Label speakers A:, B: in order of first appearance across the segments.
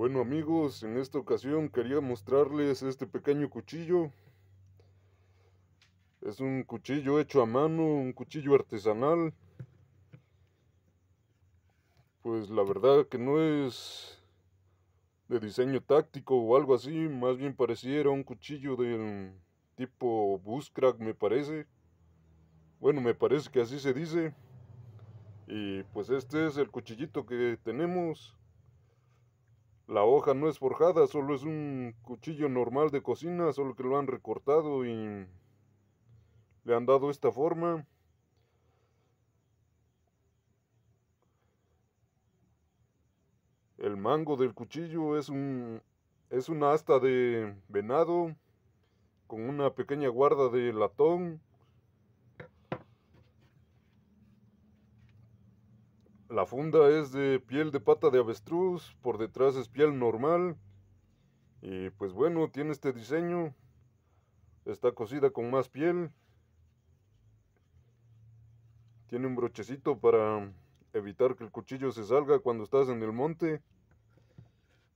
A: Bueno amigos, en esta ocasión quería mostrarles este pequeño cuchillo. Es un cuchillo hecho a mano, un cuchillo artesanal. Pues la verdad que no es de diseño táctico o algo así, más bien pareciera un cuchillo del tipo buscrack me parece. Bueno, me parece que así se dice. Y pues este es el cuchillito que tenemos. La hoja no es forjada, solo es un cuchillo normal de cocina, solo que lo han recortado y le han dado esta forma. El mango del cuchillo es un es una asta de venado con una pequeña guarda de latón La funda es de piel de pata de avestruz, por detrás es piel normal. Y pues bueno, tiene este diseño. Está cosida con más piel. Tiene un brochecito para evitar que el cuchillo se salga cuando estás en el monte.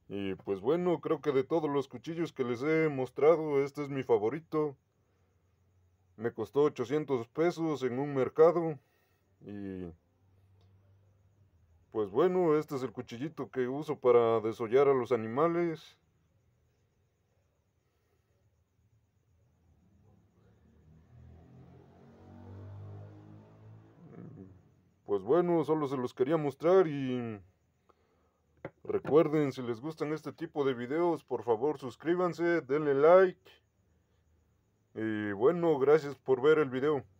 A: Y pues bueno, creo que de todos los cuchillos que les he mostrado, este es mi favorito. Me costó 800 pesos en un mercado. Y pues bueno, este es el cuchillito que uso para desollar a los animales. Pues bueno, solo se los quería mostrar y... Recuerden, si les gustan este tipo de videos, por favor suscríbanse, denle like. Y bueno, gracias por ver el video.